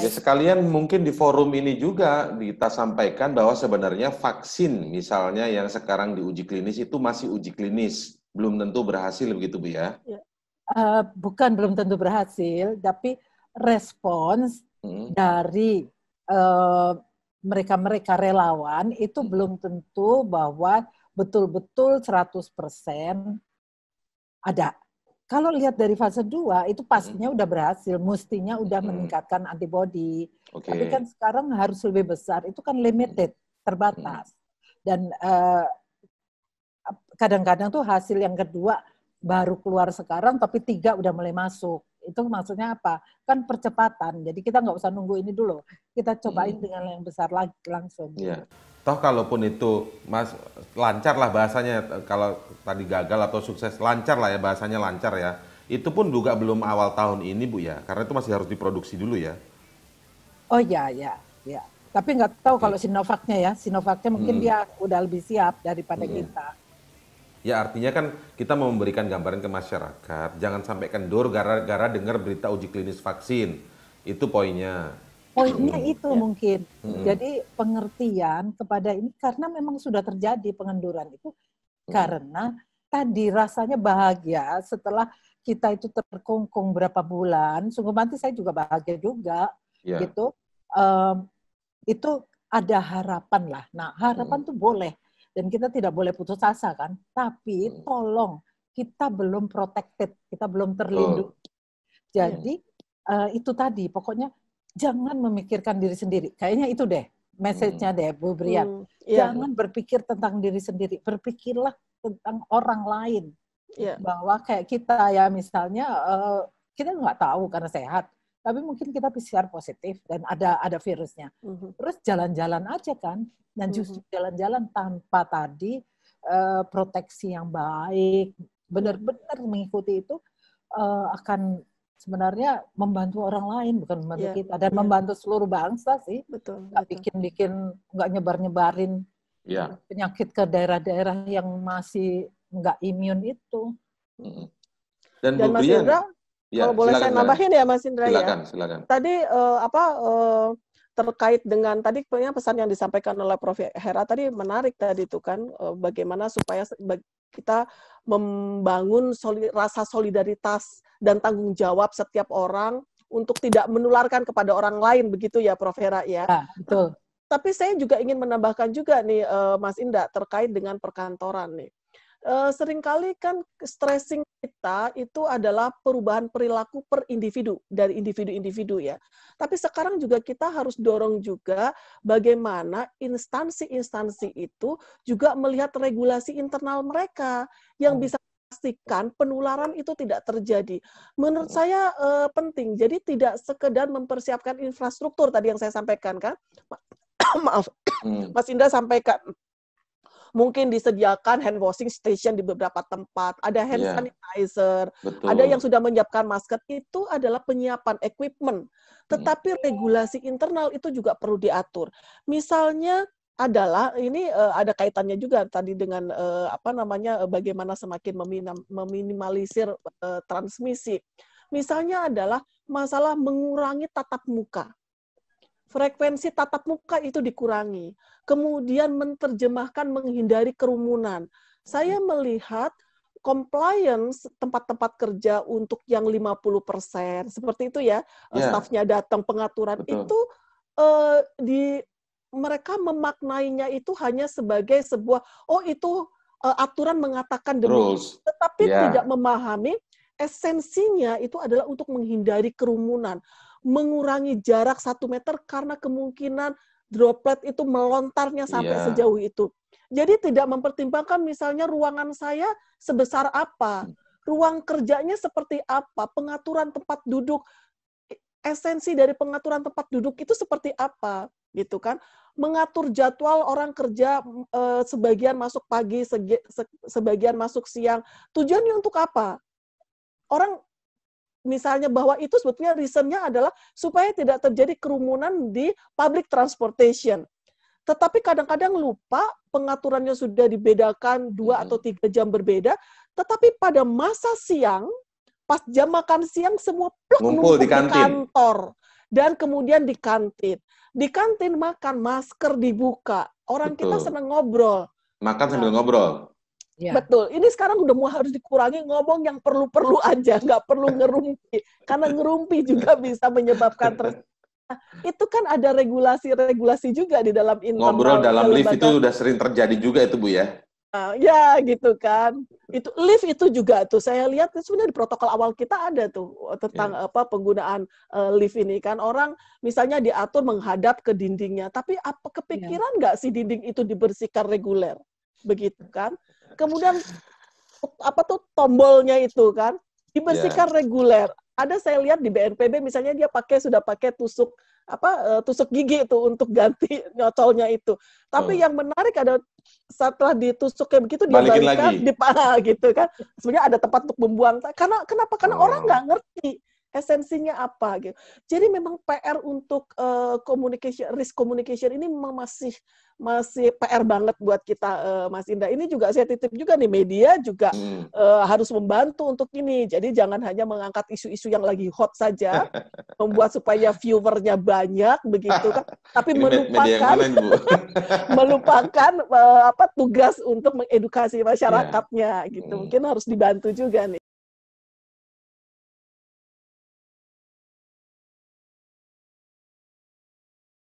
Ya sekalian mungkin di forum ini juga kita sampaikan bahwa sebenarnya vaksin misalnya yang sekarang diuji klinis itu masih uji klinis, belum tentu berhasil begitu Bu ya? Uh, bukan belum tentu berhasil, tapi respons hmm. dari mereka eh, mereka-mereka relawan itu hmm. belum tentu bahwa betul-betul 100% ada. Kalau lihat dari fase 2 itu pastinya hmm. udah berhasil, mestinya udah hmm. meningkatkan antibody. Okay. Tapi kan sekarang harus lebih besar, itu kan limited, hmm. terbatas. Hmm. Dan kadang eh, kadang-kadang tuh hasil yang kedua baru keluar sekarang, tapi tiga udah mulai masuk. Itu maksudnya apa? Kan percepatan. Jadi kita nggak usah nunggu ini dulu. Kita cobain hmm. dengan yang besar lagi langsung. Yeah toh kalaupun itu mas lancar lah bahasanya kalau tadi gagal atau sukses lancar lah ya bahasanya lancar ya itu pun juga belum awal tahun ini bu ya karena itu masih harus diproduksi dulu ya oh ya ya ya tapi nggak tahu kalau Sinovacnya ya Sinovacnya mungkin hmm. dia udah lebih siap daripada hmm. kita ya artinya kan kita mau memberikan gambaran ke masyarakat jangan sampai kendor gara-gara dengar berita uji klinis vaksin itu poinnya Poinnya iya. itu ya. mungkin. Hmm. Jadi pengertian kepada ini karena memang sudah terjadi pengenduran itu hmm. karena tadi rasanya bahagia setelah kita itu terkungkung berapa bulan, sungguh mati saya juga bahagia juga, ya. gitu. Um, itu ada harapan lah. Nah harapan hmm. tuh boleh dan kita tidak boleh putus asa kan. Tapi hmm. tolong kita belum protected, kita belum terlindung. Oh. Jadi yeah. uh, itu tadi pokoknya jangan memikirkan diri sendiri. Kayaknya itu deh message-nya hmm. deh Bu Brian. Hmm, yeah. Jangan berpikir tentang diri sendiri, berpikirlah tentang orang lain. Yeah. Bahwa kayak kita ya misalnya uh, kita nggak tahu karena sehat, tapi mungkin kita PCR positif dan ada ada virusnya. Mm -hmm. Terus jalan-jalan aja kan, dan hmm. justru jalan-jalan mm -hmm. tanpa tadi uh, proteksi yang baik, benar-benar mengikuti itu uh, akan sebenarnya membantu orang lain bukan membantu yeah. kita dan yeah. membantu seluruh bangsa sih betul betul. bikin bikin nggak nyebar nyebarin yeah. penyakit ke daerah-daerah yang masih nggak imun itu dan, dan Mas Indra ya, kalau boleh silakan, saya nambahin ya Mas Indra silakan, ya silakan. tadi uh, apa uh, terkait dengan tadi pesan yang disampaikan oleh Prof. Hera tadi menarik tadi itu kan eh, bagaimana supaya kita membangun soli, rasa solidaritas dan tanggung jawab setiap orang untuk tidak menularkan kepada orang lain begitu ya Prof Hera ya. ya betul. Tapi saya juga ingin menambahkan juga nih eh, Mas Inda terkait dengan perkantoran nih. Eh, seringkali kan stressing kita itu adalah perubahan perilaku per individu dari individu-individu ya. Tapi sekarang juga kita harus dorong juga bagaimana instansi-instansi itu juga melihat regulasi internal mereka yang hmm. bisa memastikan penularan itu tidak terjadi. Menurut saya uh, penting. Jadi tidak sekedar mempersiapkan infrastruktur tadi yang saya sampaikan kan. Maaf. Hmm. Mas Indra sampaikan mungkin disediakan hand washing station di beberapa tempat, ada hand yeah. sanitizer, Betul. ada yang sudah menyiapkan masker, itu adalah penyiapan equipment. Hmm. Tetapi regulasi internal itu juga perlu diatur. Misalnya adalah ini uh, ada kaitannya juga tadi dengan uh, apa namanya uh, bagaimana semakin meminam, meminimalisir uh, transmisi. Misalnya adalah masalah mengurangi tatap muka. Frekuensi tatap muka itu dikurangi. Kemudian menerjemahkan menghindari kerumunan. Saya melihat compliance tempat-tempat kerja untuk yang 50% seperti itu ya, yeah. stafnya datang, pengaturan Betul. itu uh, di mereka memaknainya itu hanya sebagai sebuah oh itu uh, aturan mengatakan demikian, tetapi yeah. tidak memahami esensinya itu adalah untuk menghindari kerumunan, mengurangi jarak satu meter karena kemungkinan droplet itu melontarnya sampai yeah. sejauh itu. Jadi tidak mempertimbangkan misalnya ruangan saya sebesar apa, ruang kerjanya seperti apa, pengaturan tempat duduk, e, esensi dari pengaturan tempat duduk itu seperti apa gitu kan mengatur jadwal orang kerja eh, sebagian masuk pagi segi, se, sebagian masuk siang tujuannya untuk apa orang misalnya bahwa itu sebetulnya reasonnya adalah supaya tidak terjadi kerumunan di public transportation tetapi kadang-kadang lupa pengaturannya sudah dibedakan dua atau tiga jam berbeda tetapi pada masa siang pas jam makan siang semua plok ngumpul di, kantor dan kemudian di kantin. Di kantin makan, masker dibuka. Orang Betul. kita senang ngobrol. Makan sambil nah, ngobrol. Ya. Betul. Ini sekarang udah mau harus dikurangi ngomong yang perlu-perlu aja, nggak perlu ngerumpi. Karena ngerumpi juga bisa menyebabkan ter nah, itu kan ada regulasi-regulasi juga di dalam internal. Ngobrol dalam lift itu udah sering terjadi juga itu Bu ya? ya gitu kan itu lift itu juga tuh saya lihat kan sebenarnya di protokol awal kita ada tuh eh, tentang yeah. apa penggunaan uh, lift ini kan orang misalnya diatur menghadap ke dindingnya tapi apa kepikiran nggak yeah. sih dinding itu dibersihkan reguler begitu kan kemudian apa tuh tombolnya itu kan dibersihkan yeah. reguler ada saya lihat di BNPB misalnya dia pakai sudah pakai tusuk apa eh, tusuk gigi itu untuk ganti nyocolnya itu. Tapi hmm. yang menarik ada setelah ditusuk kayak begitu dia balikan di gitu kan. Sebenarnya ada tempat untuk membuang karena kenapa? Karena hmm. orang nggak ngerti esensinya apa gitu. Jadi memang PR untuk uh, communication risk communication ini memang masih masih PR banget buat kita uh, Mas Indah. Ini juga saya titip juga nih media juga uh, harus membantu untuk ini. Jadi jangan hanya mengangkat isu-isu yang lagi hot saja membuat supaya viewernya banyak begitu kan, tapi melupakan melupakan uh, apa tugas untuk mengedukasi iya. masyarakatnya yeah. gitu. Hmm. Mungkin harus dibantu juga nih.